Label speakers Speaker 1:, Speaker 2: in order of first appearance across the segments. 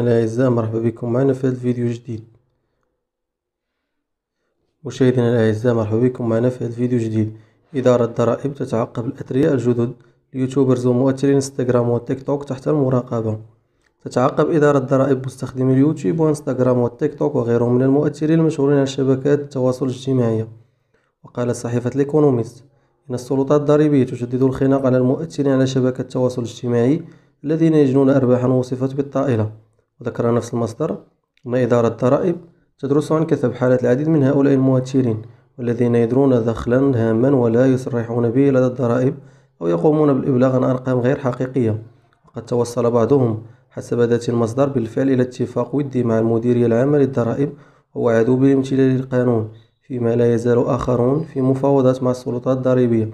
Speaker 1: الأعزاء مرحبا بكم معنا في هذا الفيديو جديد مشاهدينا الأعزاء مرحبا بكم معنا في هذا الفيديو جديد إدارة الضرائب تتعقب الأثرياء الجدد اليوتيوبرز ومؤثرين انستغرام وتيك توك تحت المراقبة تتعقب إدارة ضرائب مستخدمي اليوتيوب وانستغرام والتيك توك وغيرهم من المؤثرين المشهورين على شبكات التواصل الاجتماعي وقال صحيفة ليكونوميست إن السلطات الضريبية تشدد الخناق على المؤثرين على شبكة التواصل الاجتماعي الذين يجنون أرباحا وصفت بالطائلة وذكر نفس المصدر أن إدارة الضرائب تدرس عن كثب حالة العديد من هؤلاء المؤثرين والذين يدرون دخلا هاما ولا يصرحون به لدى الضرائب أو يقومون بالإبلاغ عن أرقام غير حقيقية وقد توصل بعضهم حسب ذات المصدر بالفعل إلى اتفاق ودي مع المديرية العامة للضرائب ووعدوا بالامتلاء للقانون فيما لا يزال آخرون في مفاوضات مع السلطات الضريبية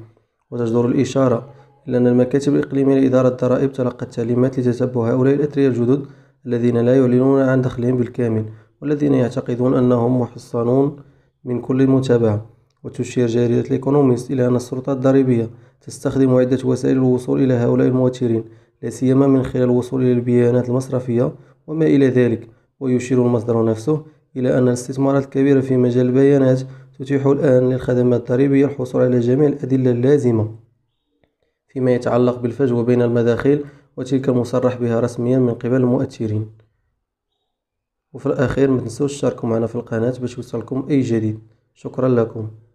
Speaker 1: وتجدر الإشارة إلى أن المكاتب الإقليمية لإدارة الضرائب تلقت تعليمات لتتبع هؤلاء الأثرياء الجدد الذين لا يعلنون عن دخلهم بالكامل والذين يعتقدون أنهم محصنون من كل المتابعة وتشير جريدة الإيكونوميست إلى أن السلطات الضريبية تستخدم عدة وسائل للوصول إلى هؤلاء المؤثرين لا سيما من خلال الوصول إلى البيانات المصرفية وما إلى ذلك ويشير المصدر نفسه إلى أن الاستثمارات الكبيرة في مجال البيانات تتيح الآن للخدمات الضريبية الحصول على جميع الأدلة اللازمة فيما يتعلق بالفجوة بين المداخيل وتلك المصرح بها رسميا من قبل المؤثرين وفي الأخير ما تنسوش تشاركوا معنا في القناة باش يوصلكم أي جديد شكرا لكم